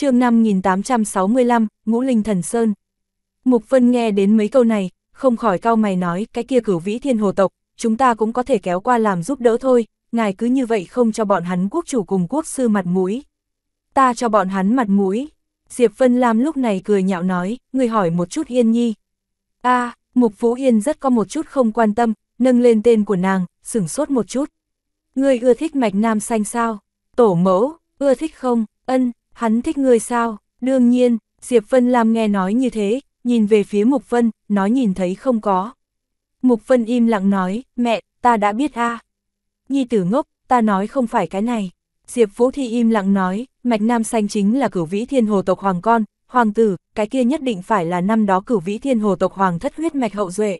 chương 5865, Ngũ Linh Thần Sơn. Mục Vân nghe đến mấy câu này, không khỏi cao mày nói, cái kia cửu vĩ thiên hồ tộc, chúng ta cũng có thể kéo qua làm giúp đỡ thôi, ngài cứ như vậy không cho bọn hắn quốc chủ cùng quốc sư mặt mũi. Ta cho bọn hắn mặt mũi. Diệp Vân Lam lúc này cười nhạo nói, người hỏi một chút Yên Nhi. a à, Mục Vũ Yên rất có một chút không quan tâm, nâng lên tên của nàng, sửng sốt một chút. người ưa thích mạch nam xanh sao? Tổ mẫu, ưa thích không? Ân, Hắn thích người sao? Đương nhiên, Diệp Vân Lam nghe nói như thế, nhìn về phía Mục Vân, nói nhìn thấy không có. Mục Vân im lặng nói, mẹ, ta đã biết a. Nhi tử ngốc, ta nói không phải cái này. Diệp Vũ Thi im lặng nói, Mạch Nam Xanh chính là cửu vĩ thiên hồ tộc hoàng con, hoàng tử, cái kia nhất định phải là năm đó cửu vĩ thiên hồ tộc hoàng thất huyết mạch hậu duệ.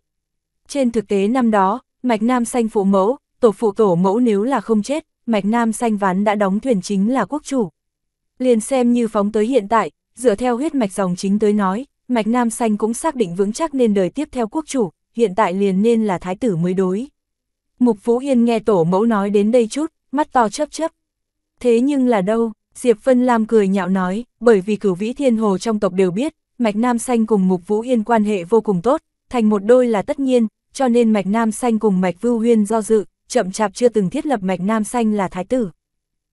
Trên thực tế năm đó, Mạch Nam Xanh phụ mẫu, tổ phụ tổ mẫu nếu là không chết, Mạch Nam Xanh ván đã đóng thuyền chính là quốc chủ. Liền xem như phóng tới hiện tại, dựa theo huyết mạch dòng chính tới nói, mạch nam xanh cũng xác định vững chắc nên đời tiếp theo quốc chủ, hiện tại liền nên là thái tử mới đối. Mục Vũ Yên nghe tổ mẫu nói đến đây chút, mắt to chấp chấp. Thế nhưng là đâu, Diệp Vân Lam cười nhạo nói, bởi vì cửu vĩ thiên hồ trong tộc đều biết, Mạch Nam Xanh cùng Mục Vũ Yên quan hệ vô cùng tốt, thành một đôi là tất nhiên, cho nên Mạch Nam Xanh cùng Mạch Vưu Huyên do dự, chậm chạp chưa từng thiết lập Mạch Nam Xanh là thái tử.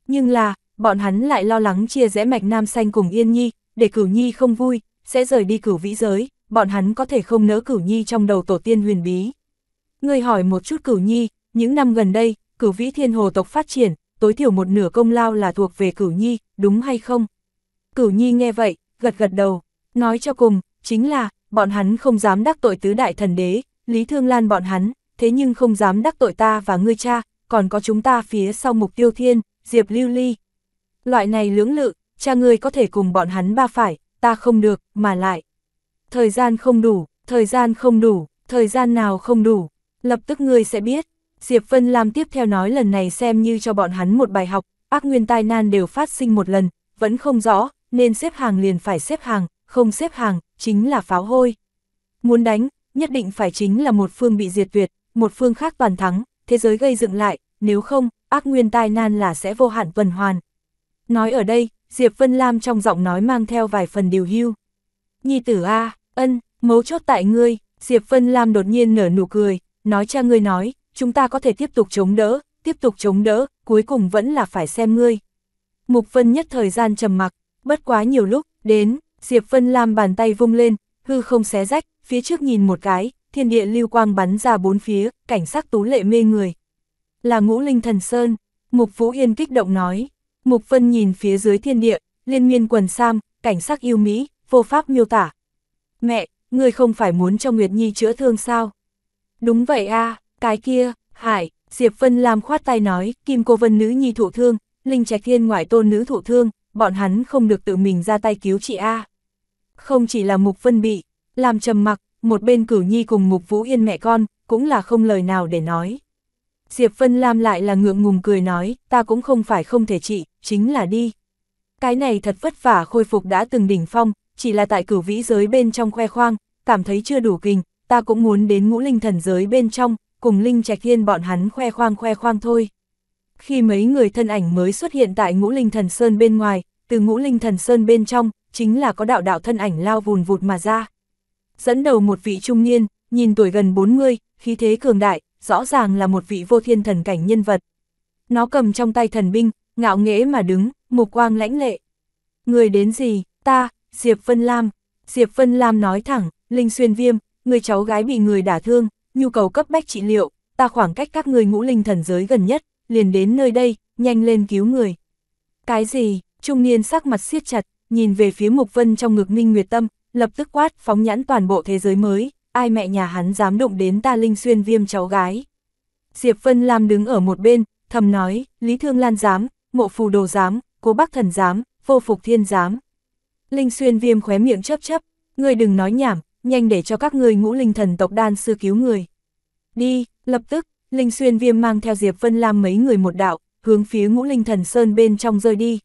Nhưng là, bọn hắn lại lo lắng chia rẽ mạch nam xanh cùng yên nhi, để cửu nhi không vui, sẽ rời đi cửu vĩ giới, bọn hắn có thể không nỡ cửu nhi trong đầu tổ tiên huyền bí. Người hỏi một chút cửu nhi, những năm gần đây, cửu vĩ thiên hồ tộc phát triển, tối thiểu một nửa công lao là thuộc về cửu nhi, đúng hay không? Cửu nhi nghe vậy, gật gật đầu, nói cho cùng, chính là, bọn hắn không dám đắc tội tứ đại thần đế, Lý Thương Lan bọn hắn, thế nhưng không dám đắc tội ta và ngươi cha, còn có chúng ta phía sau mục tiêu thiên, Diệp Lưu Ly, Loại này lưỡng lự, cha ngươi có thể cùng bọn hắn ba phải, ta không được, mà lại. Thời gian không đủ, thời gian không đủ, thời gian nào không đủ, lập tức ngươi sẽ biết. Diệp Vân Lam tiếp theo nói lần này xem như cho bọn hắn một bài học, ác nguyên tai nan đều phát sinh một lần, vẫn không rõ, nên xếp hàng liền phải xếp hàng, không xếp hàng, chính là pháo hôi. Muốn đánh, nhất định phải chính là một phương bị diệt tuyệt, một phương khác toàn thắng, thế giới gây dựng lại, nếu không, ác nguyên tai nan là sẽ vô hạn vần hoàn, Nói ở đây, Diệp Vân Lam trong giọng nói mang theo vài phần điều hưu. Nhi tử A, ân, mấu chốt tại ngươi, Diệp Vân Lam đột nhiên nở nụ cười, nói cha ngươi nói, chúng ta có thể tiếp tục chống đỡ, tiếp tục chống đỡ, cuối cùng vẫn là phải xem ngươi. Mục Vân nhất thời gian trầm mặc, bất quá nhiều lúc, đến, Diệp Vân Lam bàn tay vung lên, hư không xé rách, phía trước nhìn một cái, thiên địa lưu quang bắn ra bốn phía, cảnh sắc tú lệ mê người. Là ngũ linh thần sơn, Mục Vũ Yên kích động nói. Mục Vân nhìn phía dưới thiên địa, liên miên quần sam, cảnh sắc yêu mỹ, vô pháp miêu tả. Mẹ, ngươi không phải muốn cho Nguyệt Nhi chữa thương sao? Đúng vậy a, cái kia, Hải, Diệp Vân làm khoát tay nói, Kim Cô Vân nữ nhi thụ thương, Linh Trạch Thiên ngoại tôn nữ thụ thương, bọn hắn không được tự mình ra tay cứu chị a. Không chỉ là Mục Vân bị, làm trầm mặc, một bên Cửu Nhi cùng Mục Vũ Yên mẹ con, cũng là không lời nào để nói. Diệp Vân Lam lại là ngượng ngùng cười nói, ta cũng không phải không thể trị, chính là đi. Cái này thật vất vả khôi phục đã từng đỉnh phong, chỉ là tại cửu vĩ giới bên trong khoe khoang, cảm thấy chưa đủ kinh, ta cũng muốn đến ngũ linh thần giới bên trong, cùng Linh Trạch Thiên bọn hắn khoe khoang khoe khoang thôi. Khi mấy người thân ảnh mới xuất hiện tại ngũ linh thần sơn bên ngoài, từ ngũ linh thần sơn bên trong, chính là có đạo đạo thân ảnh lao vùn vụt mà ra. Dẫn đầu một vị trung niên, nhìn tuổi gần 40, khí thế cường đại, rõ ràng là một vị vô thiên thần cảnh nhân vật. Nó cầm trong tay thần binh, ngạo nghễ mà đứng, mục quang lãnh lệ. Người đến gì, ta, Diệp Vân Lam. Diệp Vân Lam nói thẳng, Linh Xuyên Viêm, người cháu gái bị người đả thương, nhu cầu cấp bách trị liệu, ta khoảng cách các người ngũ linh thần giới gần nhất, liền đến nơi đây, nhanh lên cứu người. Cái gì, trung niên sắc mặt siết chặt, nhìn về phía Mục Vân trong ngực Minh Nguyệt Tâm, lập tức quát phóng nhãn toàn bộ thế giới mới, ai mẹ nhà hắn dám đụng đến ta Linh Xuyên Viêm cháu gái. Diệp Vân Lam đứng ở một bên, thầm nói, Lý Thương Lan dám, Mộ Phù Đồ dám, Cố Bắc Thần dám, Vô Phục Thiên dám. Linh Xuyên Viêm khóe miệng chấp chấp, người đừng nói nhảm, nhanh để cho các người ngũ linh thần tộc đan sư cứu người. Đi, lập tức, Linh Xuyên Viêm mang theo Diệp Vân Lam mấy người một đạo, hướng phía ngũ linh thần sơn bên trong rơi đi.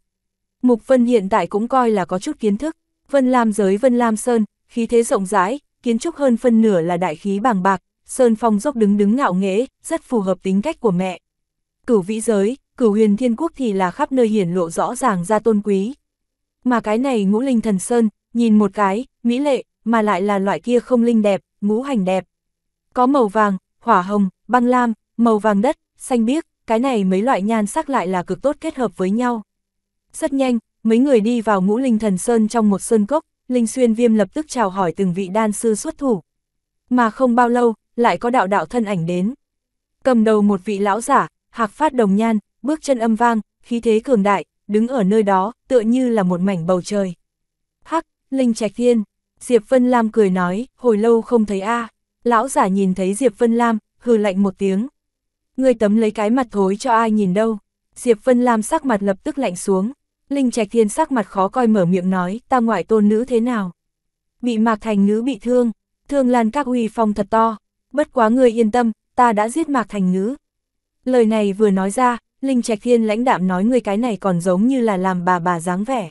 Mục Vân hiện tại cũng coi là có chút kiến thức, Vân Lam giới Vân Lam Sơn, khí thế rộng rãi, kiến trúc hơn phân nửa là đại khí bàng bạc, sơn phong dốc đứng đứng ngạo nghễ, rất phù hợp tính cách của mẹ. Cửu vĩ giới, cửu huyền thiên quốc thì là khắp nơi hiển lộ rõ ràng ra tôn quý. Mà cái này ngũ linh thần sơn, nhìn một cái, mỹ lệ, mà lại là loại kia không linh đẹp, ngũ hành đẹp. Có màu vàng, hỏa hồng, băng lam, màu vàng đất, xanh biếc, cái này mấy loại nhan sắc lại là cực tốt kết hợp với nhau. Rất nhanh, mấy người đi vào ngũ linh thần sơn trong một sơn cốc, Linh Xuyên Viêm lập tức chào hỏi từng vị đan sư xuất thủ. Mà không bao lâu, lại có đạo đạo thân ảnh đến. Cầm đầu một vị lão giả, hạc phát đồng nhan, bước chân âm vang, khí thế cường đại, đứng ở nơi đó, tựa như là một mảnh bầu trời. Hắc, Linh Trạch Thiên, Diệp Vân Lam cười nói, hồi lâu không thấy a. Lão giả nhìn thấy Diệp Vân Lam, hừ lạnh một tiếng. Ngươi tấm lấy cái mặt thối cho ai nhìn đâu. Diệp Vân Lam sắc mặt lập tức lạnh xuống. Linh Trạch Thiên sắc mặt khó coi mở miệng nói, ta ngoại tôn nữ thế nào? Bị Mạc Thành Ngữ bị thương, thương lan các uy phong thật to, bất quá người yên tâm, ta đã giết Mạc Thành Ngữ. Lời này vừa nói ra, Linh Trạch Thiên lãnh đạm nói người cái này còn giống như là làm bà bà dáng vẻ.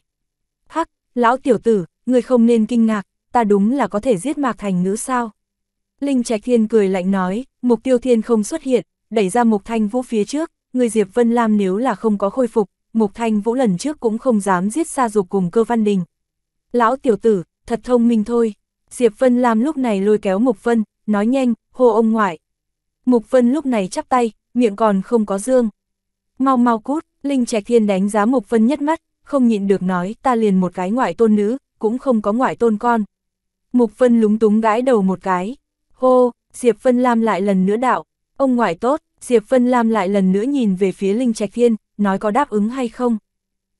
Hắc, lão tiểu tử, người không nên kinh ngạc, ta đúng là có thể giết Mạc Thành Ngữ sao? Linh Trạch Thiên cười lạnh nói, mục tiêu thiên không xuất hiện, đẩy ra mục thanh vũ phía trước, người Diệp Vân Lam nếu là không có khôi phục, Mục Thanh Vũ lần trước cũng không dám giết Sa Dục cùng cơ văn đình. Lão tiểu tử, thật thông minh thôi. Diệp Vân Lam lúc này lôi kéo Mục Vân, nói nhanh, hô ông ngoại. Mục Vân lúc này chắp tay, miệng còn không có dương. Mau mau cút, Linh Trạch Thiên đánh giá Mục Vân nhất mắt, không nhịn được nói ta liền một cái ngoại tôn nữ, cũng không có ngoại tôn con. Mục Vân lúng túng gãi đầu một cái. Hô, Diệp Vân Lam lại lần nữa đạo, ông ngoại tốt, Diệp Vân Lam lại lần nữa nhìn về phía Linh Trạch Thiên, nói có đáp ứng hay không.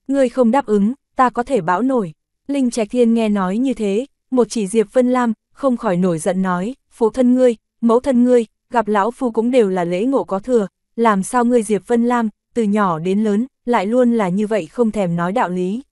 ngươi không đáp ứng, ta có thể bão nổi. Linh Trạch Thiên nghe nói như thế, một chỉ Diệp Vân Lam, không khỏi nổi giận nói, phụ thân ngươi, mẫu thân ngươi, gặp lão phu cũng đều là lễ ngộ có thừa, làm sao ngươi Diệp Vân Lam, từ nhỏ đến lớn, lại luôn là như vậy không thèm nói đạo lý.